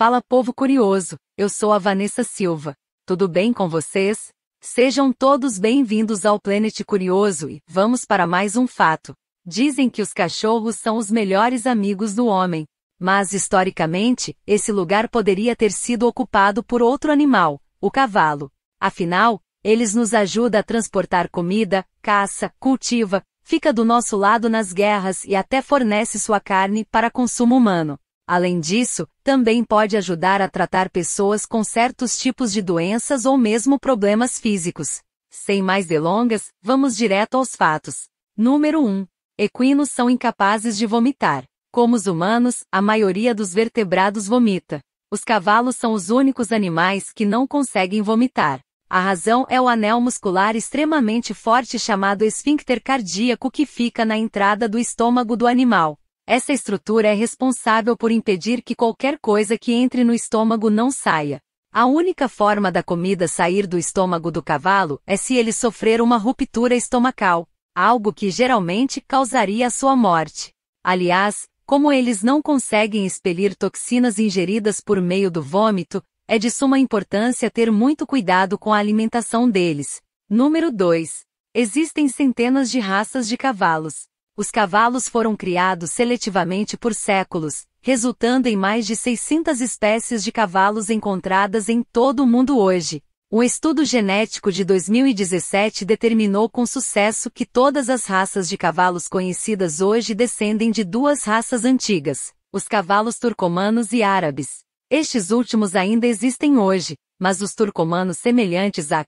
Fala povo curioso, eu sou a Vanessa Silva. Tudo bem com vocês? Sejam todos bem-vindos ao Planet Curioso e vamos para mais um fato. Dizem que os cachorros são os melhores amigos do homem, mas historicamente, esse lugar poderia ter sido ocupado por outro animal, o cavalo. Afinal, eles nos ajudam a transportar comida, caça, cultiva, fica do nosso lado nas guerras e até fornece sua carne para consumo humano. Além disso, também pode ajudar a tratar pessoas com certos tipos de doenças ou mesmo problemas físicos. Sem mais delongas, vamos direto aos fatos. Número 1. Equinos são incapazes de vomitar. Como os humanos, a maioria dos vertebrados vomita. Os cavalos são os únicos animais que não conseguem vomitar. A razão é o anel muscular extremamente forte chamado esfíncter cardíaco que fica na entrada do estômago do animal. Essa estrutura é responsável por impedir que qualquer coisa que entre no estômago não saia. A única forma da comida sair do estômago do cavalo é se ele sofrer uma ruptura estomacal, algo que geralmente causaria a sua morte. Aliás, como eles não conseguem expelir toxinas ingeridas por meio do vômito, é de suma importância ter muito cuidado com a alimentação deles. Número 2. Existem centenas de raças de cavalos os cavalos foram criados seletivamente por séculos, resultando em mais de 600 espécies de cavalos encontradas em todo o mundo hoje. Um estudo genético de 2017 determinou com sucesso que todas as raças de cavalos conhecidas hoje descendem de duas raças antigas, os cavalos turcomanos e árabes. Estes últimos ainda existem hoje, mas os turcomanos semelhantes a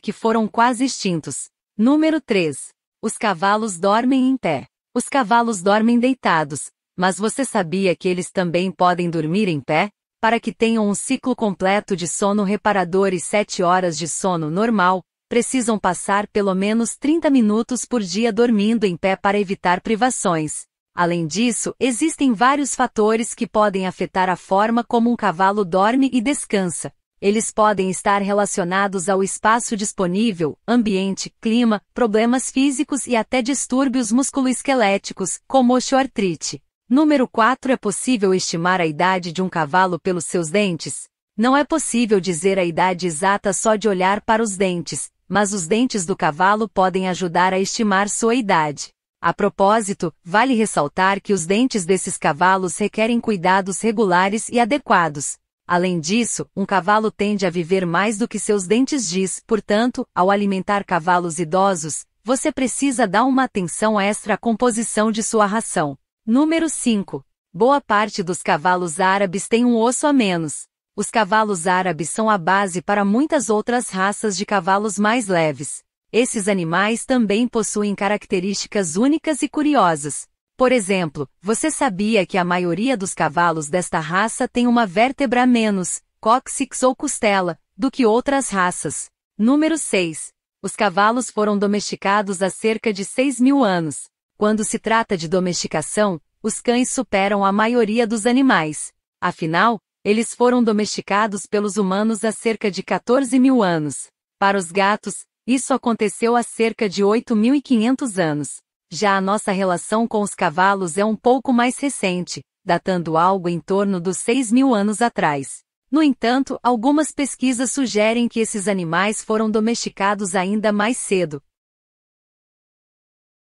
que foram quase extintos. Número 3. Os cavalos dormem em pé. Os cavalos dormem deitados, mas você sabia que eles também podem dormir em pé? Para que tenham um ciclo completo de sono reparador e 7 horas de sono normal, precisam passar pelo menos 30 minutos por dia dormindo em pé para evitar privações. Além disso, existem vários fatores que podem afetar a forma como um cavalo dorme e descansa. Eles podem estar relacionados ao espaço disponível, ambiente, clima, problemas físicos e até distúrbios musculoesqueléticos, como osteoartrite. Número 4 É possível estimar a idade de um cavalo pelos seus dentes? Não é possível dizer a idade exata só de olhar para os dentes, mas os dentes do cavalo podem ajudar a estimar sua idade. A propósito, vale ressaltar que os dentes desses cavalos requerem cuidados regulares e adequados, Além disso, um cavalo tende a viver mais do que seus dentes diz, portanto, ao alimentar cavalos idosos, você precisa dar uma atenção extra à composição de sua ração. Número 5. Boa parte dos cavalos árabes tem um osso a menos. Os cavalos árabes são a base para muitas outras raças de cavalos mais leves. Esses animais também possuem características únicas e curiosas. Por exemplo, você sabia que a maioria dos cavalos desta raça tem uma vértebra a menos, cóccix ou costela, do que outras raças. Número 6. Os cavalos foram domesticados há cerca de 6 mil anos. Quando se trata de domesticação, os cães superam a maioria dos animais. Afinal, eles foram domesticados pelos humanos há cerca de 14 mil anos. Para os gatos, isso aconteceu há cerca de 8.500 anos. Já a nossa relação com os cavalos é um pouco mais recente, datando algo em torno dos 6 mil anos atrás. No entanto, algumas pesquisas sugerem que esses animais foram domesticados ainda mais cedo,